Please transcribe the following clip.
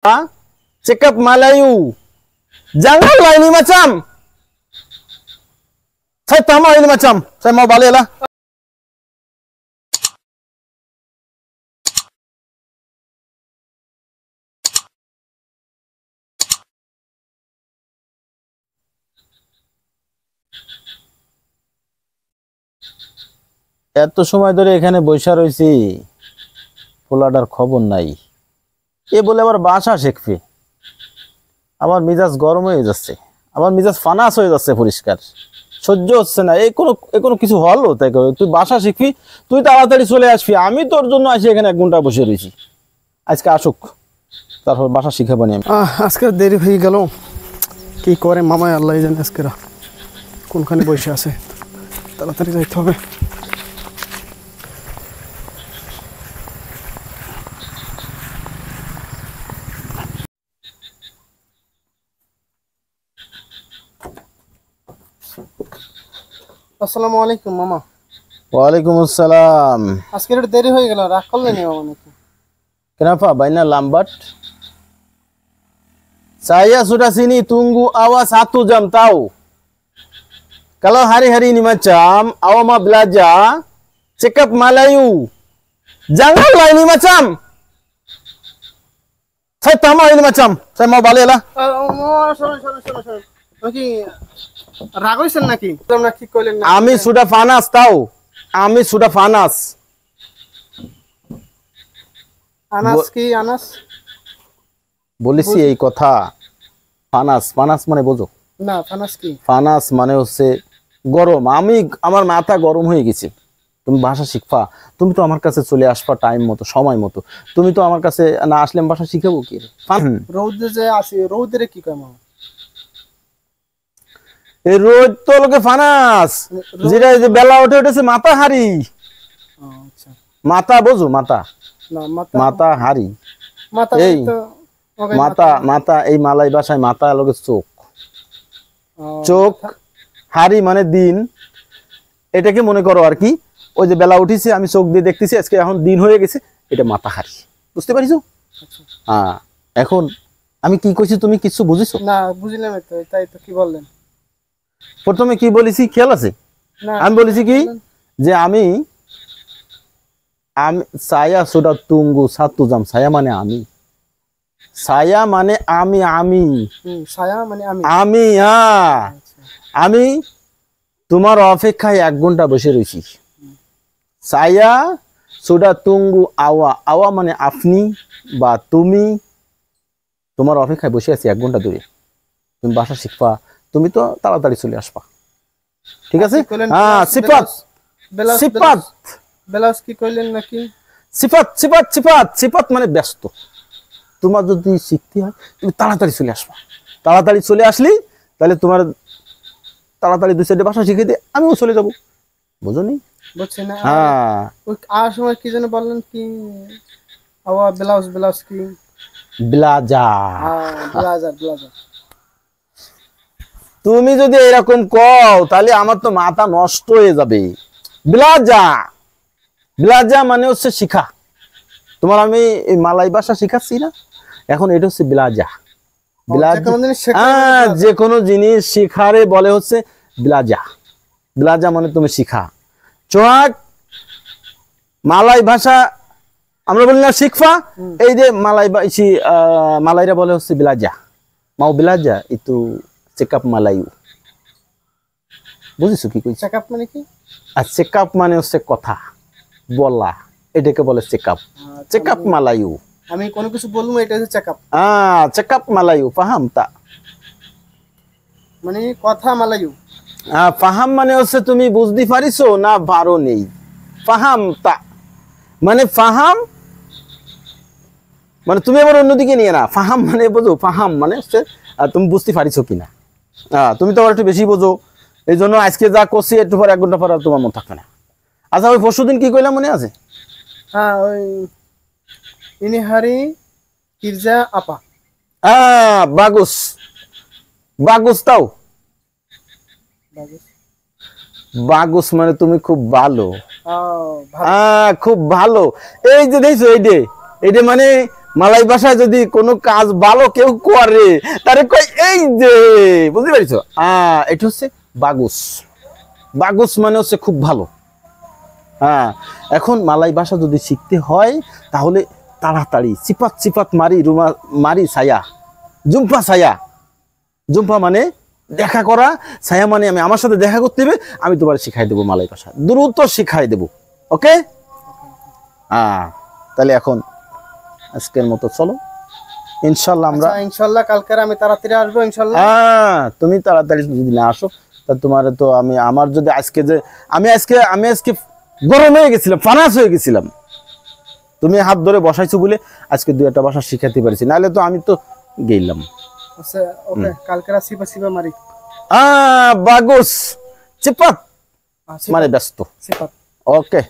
Ha? Cakap Melayu. Janganlah ini macam. Saya tak mau ini macam. Saya mau balik lah. এত সময় ধরে এখানে বৈশা রয়েছি পোলাটার খবর নাই এ বলে আবার বাসা শেখবে আমার মিজাজ গরম হয়ে যাচ্ছে আমার মিজাজ ফানাস হয়ে যাচ্ছে পরিষ্কার সহ্য হচ্ছে না এই কোনো এ কোনো কিছু হলো তাই তুই বাসা শিখবি তুই তাড়াতাড়ি চলে আসবি আমি তোর জন্য আসি এখানে এক ঘন্টা বসে রয়েছি আজকে আসুক তারপর বাসা শিখাবো আমি আজকে দেরি হয়ে গেল কি করে মামায় আল্লাহ জানে আজকেরা কোনখানে বসে আছে তাড়াতাড়ি যাইতে হবে Assalamualaikum mama. Waalaikumsalam. Aske itu teri hoi gelar, হয়ে গেল রাগ করলেন মামা নাকি saya sudah sini tunggu awas satu jam tahu. Kalau hari-hari ini macam awak mau belajar cekap Melayu. Janganlah ini macam. Saya tahu ini macam. Saya mau baliklah. Uh, oh, sorry, sorry, sorry, sorry. আমি সুডা ফানাস তাও আমি সুডা ফানাস বলেছি এই কথা ফানাস ফানাস মানে বোঝো ফানাস মানে হচ্ছে গরম আমি আমার মাথা গরম হয়ে গেছে তুমি ভাষা শিখবা তুমি তো আমার কাছে চলে আসবা টাইম মতো সময় মতো তুমি তো আমার কাছে না আসলে ভাষা শিখাবো কি রৌদ্রে যে আসি রৌদ্রে কি কয় রোজ তো লোকে ফানাস যেটা বেলা উঠে উঠেছে মাথা হারি আচ্ছা। মাথা বোঝো মাথা মাথা হারি এই মাথা মাথা এই মালাই বাসায় মাথা লোকের চোখ চোখ হারি মানে দিন এটাকে মনে করো আর কি ওই যে বেলা উঠেছে আমি চোখ দিয়ে দেখতেছি আজকে এখন দিন হয়ে গেছে এটা মাথা হারি বুঝতে পারিস আচ্ছা। হ্যাঁ এখন আমি কি কইছি তুমি কিছু বুঝিছো না বুঝলাম তাই তো কি বললেন প্রথমে কি বলেছি খেয়াল আছে আমি বলেছি কি যে আমি আমি ছায়া সোডা তুঙ্গু সাতু জাম ছায়া মানে আমি ছায়া মানে আমি আমি মানে আমি হ্যাঁ আমি তোমার অপেক্ষায় এক ঘন্টা বসে রয়েছি ছায়া সোডা তুঙ্গু আওয়া আওয়া মানে আপনি বা তুমি তোমার অপেক্ষায় বসে আছি এক ঘন্টা দূরে তুমি বাসা শিখবা তুমি তো তাড়াতাড়ি চলে আসবা ঠিক আছে হ্যাঁ সিফাত সিফাত বেলাস কি কইলেন নাকি সিফাত সিফাত সিফাত সিফাত মানে ব্যস্ত তোমার যদি শিখতে হয় তুমি তাড়াতাড়ি চলে আসবা তাড়াতাড়ি চলে আসলি তাহলে তোমার তাড়াতাড়ি দুই সাইডে বাসা শিখে দিয়ে আমিও চলে যাবো বুঝো নি হ্যাঁ আর সময় কি যেন বললেন কি আবার ব্লাউজ ব্লাউজ কি ব্লাজা হ্যাঁ, ব্লাজা ব্লাজা তুমি যদি এরকম কও তাহলে আমার তো মাথা নষ্ট হয়ে যাবে ব্লাজা ব্লাজা মানে হচ্ছে শিখা তোমার আমি এই মালাই ভাষা শিখাচ্ছি না এখন এটা হচ্ছে ব্লাজা যে কোনো জিনিস শিখারে বলে হচ্ছে ব্লাজা ব্লাজা মানে তুমি শিখা চোহাক মালাই ভাষা আমরা বলি না শিখফা এই যে মালাই মালাইরা বলে হচ্ছে বিলাজা মাও বিলাজা ইতু চেকআপ মালাইও বুঝিস কি কই চেকআপ মানে কি আর চেকআপ মানে হচ্ছে কথা বলা এটাকে বলে চেকআপ আচ্ছা, চেকআপ মালাইও আমি কোন কিছু বলবো এটা হচ্ছে চেকআপ হ্যাঁ চেকআপ মালাইও ফাহাম তা মানে কথা মালাইও হ্যাঁ ফাহাম মানে হচ্ছে তুমি বুঝতে পারিছো না ভারো নেই ফাহাম তা মানে ফাহাম মানে তুমি আবার অন্যদিকে নিয়ে না ফাহাম মানে বোঝো ফাহাম মানে হচ্ছে তুমি বুঝতে পারিছো কিনা হ্যাঁ তুমি তো একটু বেশি বোঝো এই জন্য আজকে যা করছি একটু পরে এক ঘন্টা পরে তোমার মন থাকবে না আচ্ছা ওই পরশু দিন কি কইলাম মনে আছে হ্যাঁ ওই ইনিহারি কিরজা আপা হ্যাঁ বাগুস বাগুস তাও বাগুস মানে তুমি খুব ভালো হ্যাঁ খুব ভালো এই যে দেখছো এই যে এই মানে মালাই ভাষায় যদি কোনো কাজ ভালো কেউ করে তারে কই এই যে বুঝতে পারিস হ্যাঁ এটা হচ্ছে বাগুস বাগুস মানে হচ্ছে খুব ভালো হ্যাঁ এখন মালাই ভাষা যদি শিখতে হয় তাহলে তাড়াতাড়ি চিপাত চিপাত মারি রুমা মারি ছায়া জুম্পা ছায়া জুম্পা মানে দেখা করা ছায়া মানে আমি আমার সাথে দেখা করতে হবে আমি তোমার শিখাই দেবো মালাই বাসা দ্রুত শিখাই দেব ওকে হ্যাঁ তাহলে এখন আজকের মতো চলো ইনশাল্লাহ আমরা আচ্ছা, ইনশাল্লাহ কালকে আমি তাড়াতাড়ি আসবো ইনশাল্লাহ হ্যাঁ তুমি তাড়াতাড়ি যদি না আসো তা তোমার তো আমি আমার যদি আজকে যে আমি আজকে আমি আজকে গরম হয়ে গেছিলাম ফানাস হয়ে গেছিলাম তুমি হাত ধরে বসাইছো বলে আজকে দু একটা বাসা শিখাতে পারছি নাহলে তো আমি তো গেলাম আচ্ছা ওকে কালকে সিপা সিপা মারি আ বাগস চিপা মানে ব্যস্ত ওকে